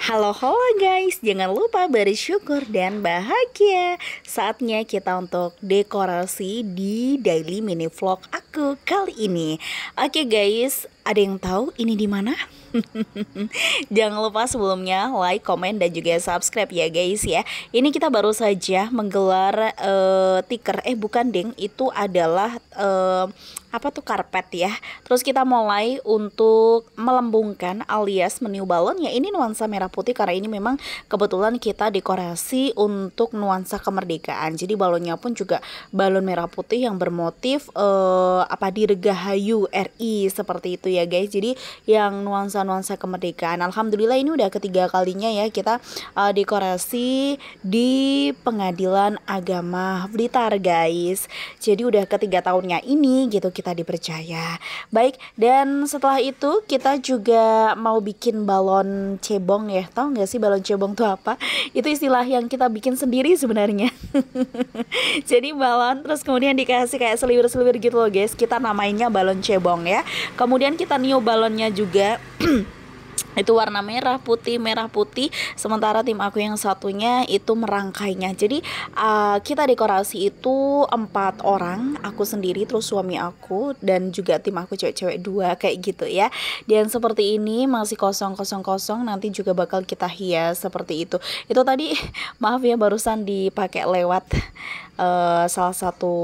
Halo halo guys, jangan lupa bersyukur dan bahagia. Saatnya kita untuk dekorasi di daily mini vlog aku kali ini. Oke okay guys, ada yang tahu ini di mana? Jangan lupa sebelumnya like, komen, dan juga subscribe ya guys ya Ini kita baru saja menggelar uh, tiker Eh bukan ding, itu adalah uh, apa tuh karpet ya Terus kita mulai untuk melembungkan alias menu balon Ya ini nuansa merah putih karena ini memang kebetulan kita dekorasi untuk nuansa kemerdekaan Jadi balonnya pun juga balon merah putih yang bermotif uh, apa dirgahayu RI seperti itu ya ya guys jadi yang nuansa-nuansa kemerdekaan alhamdulillah ini udah ketiga kalinya ya kita uh, dekorasi di pengadilan agama Blitar guys jadi udah ketiga tahunnya ini gitu kita dipercaya baik dan setelah itu kita juga mau bikin balon cebong ya tau nggak sih balon cebong tuh apa itu istilah yang kita bikin sendiri sebenarnya jadi balon terus kemudian dikasih kayak seliwir-seliwir gitu loh guys kita namainnya balon cebong ya kemudian kita new balonnya juga itu warna merah putih merah putih sementara tim aku yang satunya itu merangkainya jadi uh, kita dekorasi itu empat orang aku sendiri terus suami aku dan juga tim aku cewek-cewek dua kayak gitu ya dan seperti ini masih kosong kosong kosong nanti juga bakal kita hias seperti itu itu tadi maaf ya barusan dipakai lewat uh, salah satu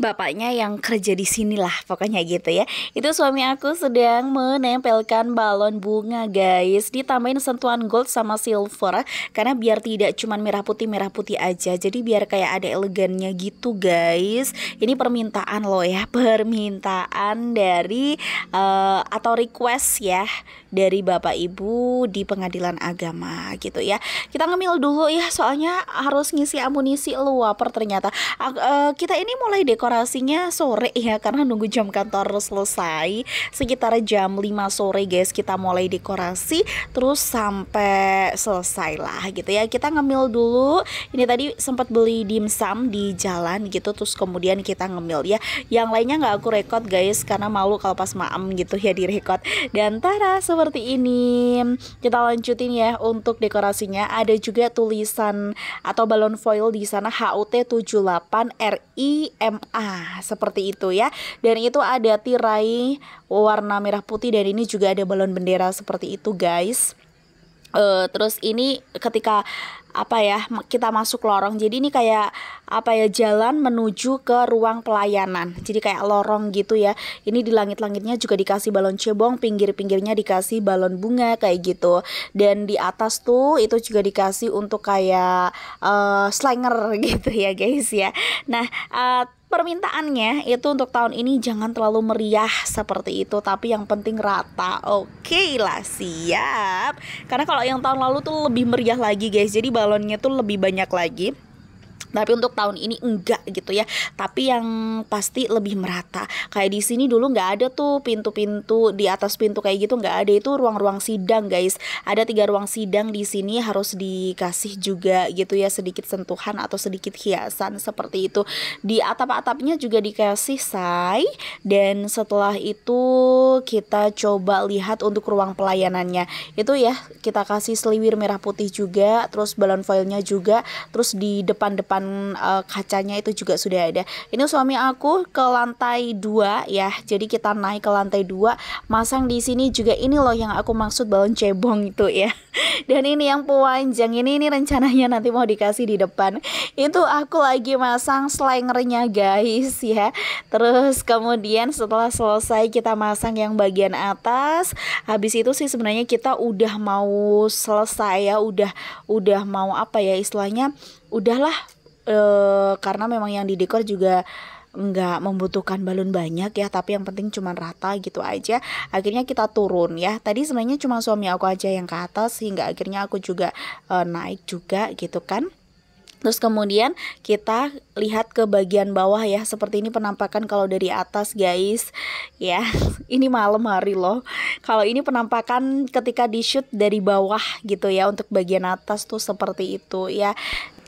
bapaknya yang kerja di sini lah pokoknya gitu ya. Itu suami aku sedang menempelkan balon bunga guys. Ditambahin sentuhan gold sama silver karena biar tidak cuma merah putih merah putih aja. Jadi biar kayak ada elegannya gitu guys. Ini permintaan loh ya, permintaan dari uh, atau request ya dari Bapak Ibu di Pengadilan Agama gitu ya. Kita ngemil dulu ya soalnya harus ngisi amunisi luaper ternyata. Uh, kita ini mulai dekor eksplorasinya sore ya karena nunggu jam kantor selesai sekitar jam 5 sore guys kita mulai dekorasi terus sampai selesai lah gitu ya kita ngemil dulu ini tadi sempat beli dimsum di jalan gitu terus kemudian kita ngemil ya yang lainnya nggak aku rekod guys karena malu kalau pas maem gitu ya di direkod dan tara seperti ini kita lanjutin ya untuk dekorasinya ada juga tulisan atau balon foil di sana HUT 78 RI MA Ah, seperti itu ya. Dan itu ada tirai warna merah putih dan ini juga ada balon bendera seperti itu, guys. Uh, terus ini ketika apa ya kita masuk lorong jadi ini kayak apa ya jalan menuju ke ruang pelayanan. Jadi kayak lorong gitu ya. Ini di langit-langitnya juga dikasih balon cebong, pinggir-pinggirnya dikasih balon bunga kayak gitu. Dan di atas tuh itu juga dikasih untuk kayak uh, slinger gitu ya guys ya. Nah, uh, permintaannya itu untuk tahun ini jangan terlalu meriah seperti itu tapi yang penting rata oke lah siap karena kalau yang tahun lalu tuh lebih meriah lagi guys jadi balonnya tuh lebih banyak lagi tapi untuk tahun ini enggak gitu ya tapi yang pasti lebih merata kayak di sini dulu nggak ada tuh pintu-pintu di atas pintu kayak gitu nggak ada itu ruang-ruang sidang guys ada tiga ruang sidang di sini harus dikasih juga gitu ya sedikit sentuhan atau sedikit hiasan seperti itu di atap-atapnya juga dikasih say dan setelah itu kita coba lihat untuk ruang pelayanannya itu ya kita kasih seliwir merah putih juga terus balon foilnya juga terus di depan-depan depan uh, eh, kacanya itu juga sudah ada. Ini suami aku ke lantai 2 ya. Jadi kita naik ke lantai 2, masang di sini juga ini loh yang aku maksud balon cebong itu ya. Dan ini yang panjang ini ini rencananya nanti mau dikasih di depan. Itu aku lagi masang slangernya guys ya. Terus kemudian setelah selesai kita masang yang bagian atas, habis itu sih sebenarnya kita udah mau selesai ya, udah udah mau apa ya istilahnya udahlah Eh, karena memang yang di dekor juga nggak membutuhkan balon banyak ya tapi yang penting cuma rata gitu aja akhirnya kita turun ya tadi sebenarnya cuma suami aku aja yang ke atas hingga akhirnya aku juga e, naik juga gitu kan Terus kemudian kita lihat ke bagian bawah ya Seperti ini penampakan kalau dari atas guys Ya ini malam hari loh Kalau ini penampakan ketika di shoot dari bawah gitu ya Untuk bagian atas tuh seperti itu ya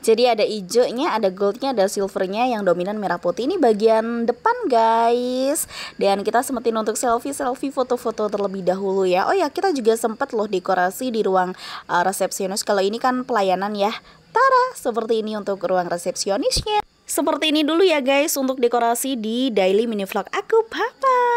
jadi ada hijaunya, ada goldnya, ada silvernya yang dominan merah putih ini bagian depan guys. Dan kita sempetin untuk selfie-selfie foto-foto terlebih dahulu ya. Oh ya kita juga sempet loh dekorasi di ruang uh, resepsionis. Kalau ini kan pelayanan ya. Tara, seperti ini untuk ruang resepsionisnya. Seperti ini dulu ya guys untuk dekorasi di daily mini vlog aku. Papa.